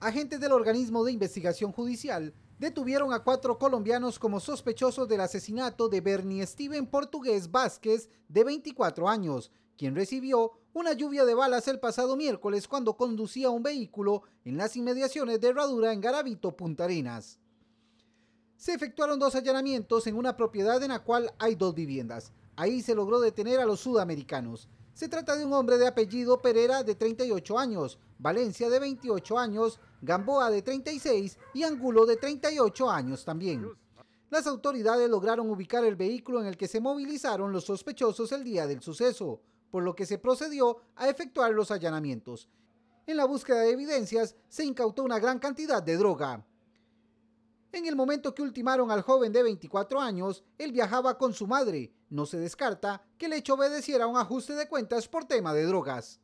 agentes del organismo de investigación judicial detuvieron a cuatro colombianos como sospechosos del asesinato de Bernie Steven Portugués Vázquez, de 24 años, quien recibió una lluvia de balas el pasado miércoles cuando conducía un vehículo en las inmediaciones de Herradura en Garabito, Punta Arenas. Se efectuaron dos allanamientos en una propiedad en la cual hay dos viviendas. Ahí se logró detener a los sudamericanos. Se trata de un hombre de apellido Pereira de 38 años, Valencia de 28 años, Gamboa de 36 y Angulo de 38 años también. Las autoridades lograron ubicar el vehículo en el que se movilizaron los sospechosos el día del suceso, por lo que se procedió a efectuar los allanamientos. En la búsqueda de evidencias se incautó una gran cantidad de droga. En el momento que ultimaron al joven de 24 años, él viajaba con su madre. No se descarta que el hecho obedeciera a un ajuste de cuentas por tema de drogas.